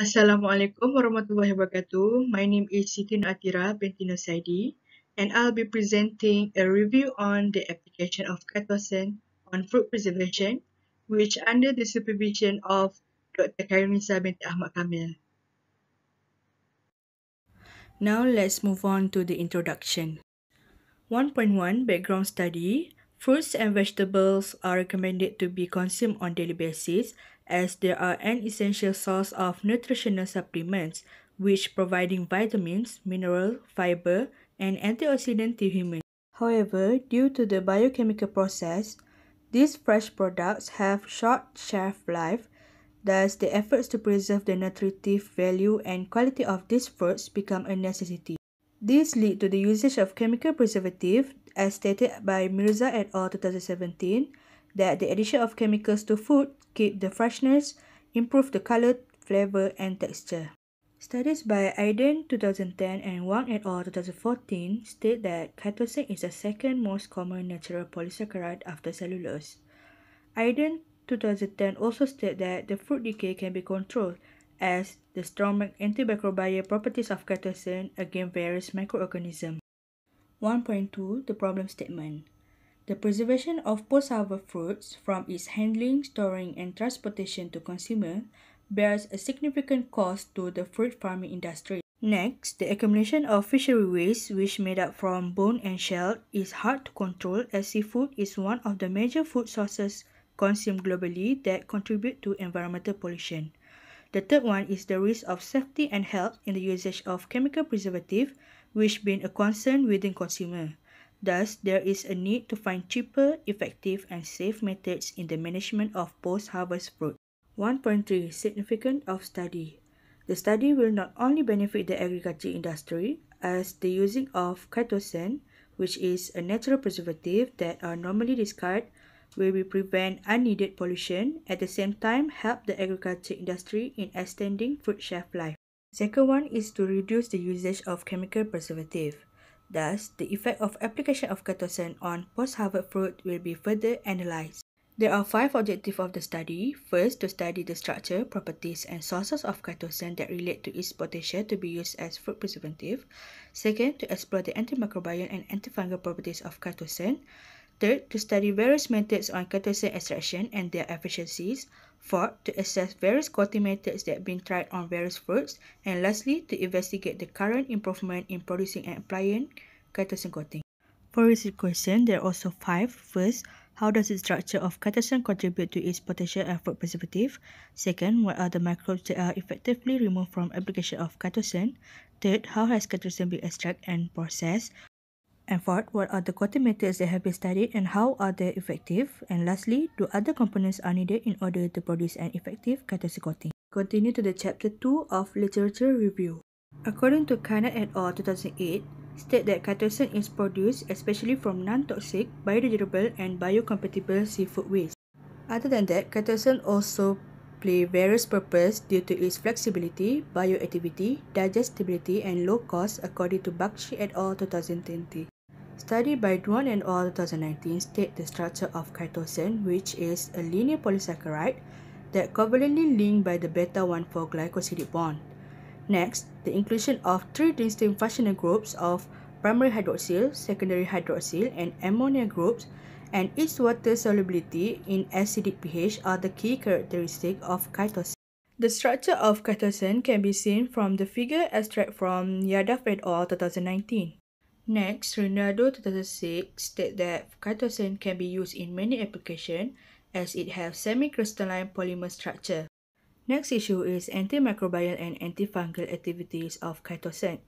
Assalamualaikum warahmatullahi wabarakatuh. My name is Siti Atira binti Nusaidi and I'll be presenting a review on the application of Ketosan on fruit preservation which under the supervision of Dr. Karimisa binti Ahmad Kamil. Now let's move on to the introduction. 1.1 Background Study Fruits and vegetables are recommended to be consumed on daily basis as they are an essential source of nutritional supplements which providing vitamins, mineral, fiber, and antioxidant to humans. However, due to the biochemical process, these fresh products have short shelf life, thus the efforts to preserve the nutritive value and quality of these fruits become a necessity. This lead to the usage of chemical preservative as stated by Mirza et al. 2017 that the addition of chemicals to food keep the freshness, improve the color, flavor, and texture. Studies by Aiden 2010 and Wang et al. 2014 state that chitosan is the second most common natural polysaccharide after cellulose. Aiden 2010 also state that the fruit decay can be controlled as the strong antimicrobial properties of chitosan against various microorganisms. 1.2 The problem statement The preservation of post-harvest fruits from its handling, storing, and transportation to consumer bears a significant cost to the fruit farming industry. Next, the accumulation of fishery waste, which made up from bone and shell, is hard to control as seafood is one of the major food sources consumed globally that contribute to environmental pollution. The third one is the risk of safety and health in the usage of chemical preservative, which been a concern within consumer. Thus, there is a need to find cheaper, effective, and safe methods in the management of post-harvest fruit. 1.3 Significant of Study The study will not only benefit the agriculture industry, as the using of chitosan, which is a natural preservative that are normally discarded, will prevent unneeded pollution, at the same time help the agriculture industry in extending food shelf life. Second one is to reduce the usage of chemical preservative. Thus, the effect of application of ketosis on post-harvest fruit will be further analysed. There are five objectives of the study. First, to study the structure, properties, and sources of ketosis that relate to its potential to be used as fruit preservative. Second, to explore the antimicrobial and antifungal properties of ketosis. Third, to study various methods on ketosis extraction and their efficiencies. For to assess various quality methods that have been tried on various fruits. And lastly, to investigate the current improvement in producing and applying catechin coating. For this question, there are also five. First, how does the structure of catechin contribute to its potential and fruit preservative? Second, what are the microbes that are effectively removed from application of catechin? Third, how has catechin been extracted and processed? and fourth, what are the coating methods that have been studied and how are they effective? And lastly, do other components are needed in order to produce an effective catalytic coating? Continue to the chapter 2 of literature review. According to Kana et al. 2008, state that cathosin is produced especially from non-toxic, biodegradable and biocompatible seafood waste. Other than that, cathosin also play various purposes due to its flexibility, bioactivity, digestibility, and low cost according to Bakshi et al. 2020. Study by Duan and all, 2019 state the structure of chitosan, which is a linear polysaccharide that covalently linked by the beta-1,4 glycosidic bond. Next, the inclusion of three distinct functional groups of primary hydroxyl, secondary hydroxyl, and ammonia groups, and its water solubility in acidic pH are the key characteristic of chitosan. The structure of chitosan can be seen from the figure extract from Yadav et al. 2019. Next, Rinaldo 2006 stated that chitosan can be used in many applications as it has semi-crystalline polymer structure. Next issue is antimicrobial and antifungal activities of chitosan.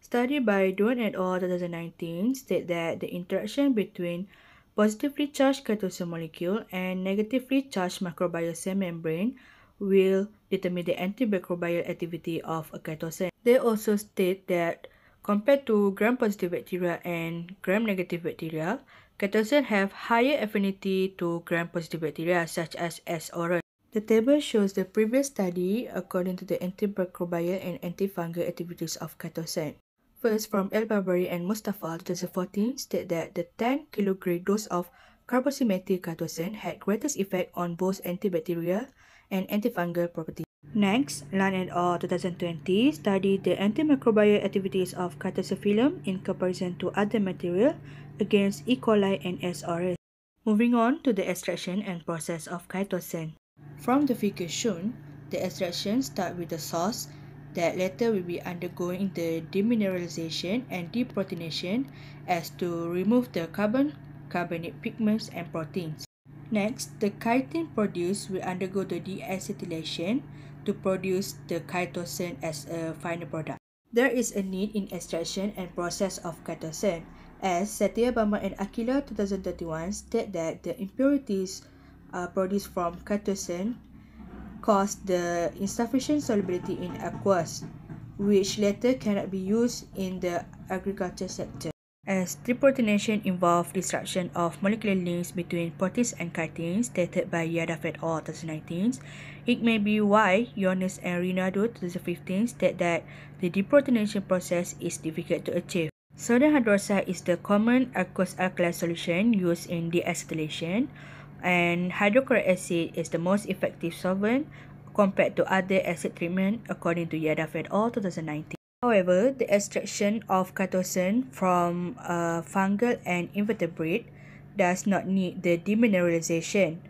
Study by Duan et al. 2019 state that the interaction between positively charged chitosan molecule and negatively charged microbial cell membrane will determine the antimicrobial activity of a chitosan. They also state that Compared to gram-positive bacteria and gram-negative bacteria, Catosin have higher affinity to gram-positive bacteria such as S. aureus. The table shows the previous study according to the antimicrobial and antifungal activities of Catosin. First, from El Barbari and Mustafa 2014 state that the 10 kilogram dose of carboxymethyl Catosin had greatest effect on both antibacterial and antifungal properties. Next, Lan et al. 2020 studied the antimicrobial activities of cytosephilum in comparison to other material against E. coli and S. aureus. Moving on to the extraction and process of chitosan. From the figure shown, the extraction start with the source that later will be undergoing the demineralization and deprotonation as to remove the carbon, carbonate pigments and proteins. Next, the chitin produced will undergo the deacetylation to produce the chitosan as a final product. There is a need in extraction and process of chitosan. As Satya Bama and Akila 2021 state that the impurities uh, produced from chitosan cause the insufficient solubility in aqueous, which later cannot be used in the agriculture sector. As deprotonation involved disruption of molecular links between proteins and cateins stated by Yadav et al. 2019, it may be why Jonas and Rinaldo 2015 state that the deprotonation process is difficult to achieve. Sodium hydroxide is the common aqueous alkali solution used in deacetylation, and hydrochloric acid is the most effective solvent compared to other acid treatment according to Yadav et al. 2019. However, the extraction of catocin from a uh, fungal and invertebrate does not need the demineralization,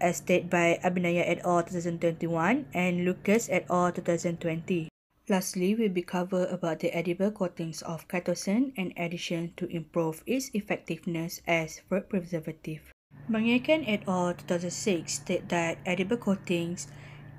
as stated by Abinaya et al. 2021 and Lucas et al. 2020. Lastly, we will be covered about the edible coatings of catocin and addition to improve its effectiveness as food preservative. Mangekan et al. 2006 state that edible coatings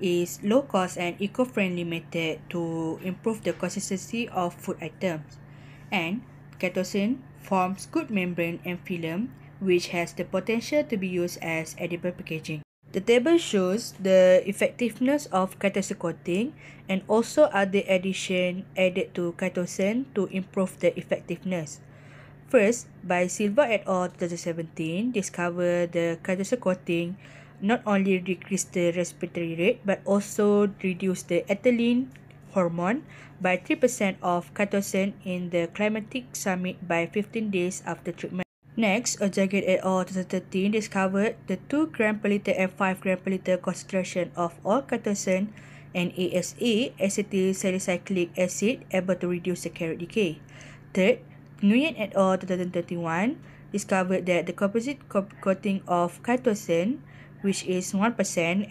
is low cost and eco-friendly method to improve the consistency of food items. And ketosin forms good membrane and film which has the potential to be used as edible packaging. The table shows the effectiveness of ketosin coating and also other addition added to ketosin to improve the effectiveness. First, by Silva et al. 2017 discovered the ketosin coating not only decrease the respiratory rate but also reduce the ethylene hormone by 3% of catosin in the climatic summit by 15 days after treatment. Next, a jacket et al. 2013 discovered the 2 gram per liter and 5 gram per liter concentration of all catosin and ASA, e, acetyl salicyclic acid, able to reduce the carrot decay. Third, Nguyen et al. 2021 discovered that the composite coating of catosin which is 1%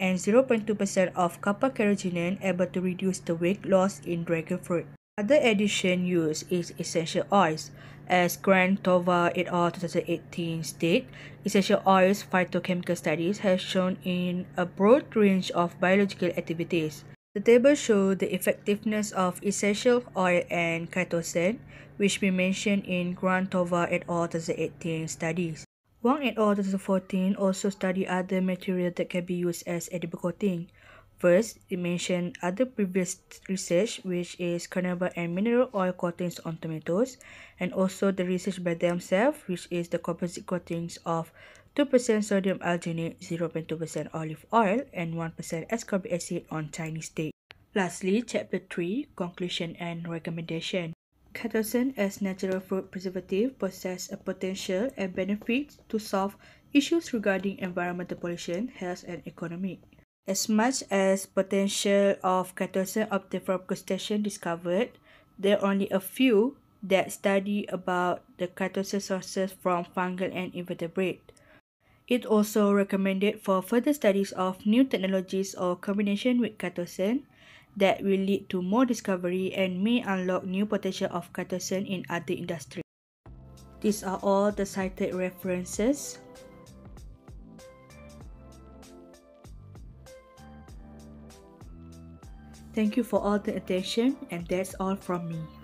and 0.2% of kappa-carotenoid able to reduce the weight loss in dragon fruit. Other addition used is essential oils. As Grant Tova et al. 2018 state, essential oils phytochemical studies has shown in a broad range of biological activities. The table shows the effectiveness of essential oil and chitosan, which we mentioned in Tova et al. 2018 studies. Wang et al. 2014 also studied other material that can be used as edible coating. First, it mentioned other previous research which is cannabis and mineral oil coatings on tomatoes and also the research by themselves which is the composite coatings of 2% sodium alginate, 0.2% olive oil, and 1% ascorbic acid on Chinese date. Lastly, Chapter 3 Conclusion and Recommendation. Catocin as natural food preservative possess a potential and benefit to solve issues regarding environmental pollution, health, and economy. As much as potential of of obtained from crustacean discovered, there are only a few that study about the catocin sources from fungal and invertebrate. It also recommended for further studies of new technologies or combination with catocin that will lead to more discovery and may unlock new potential of Cartesian in other industries. These are all the cited references. Thank you for all the attention and that's all from me.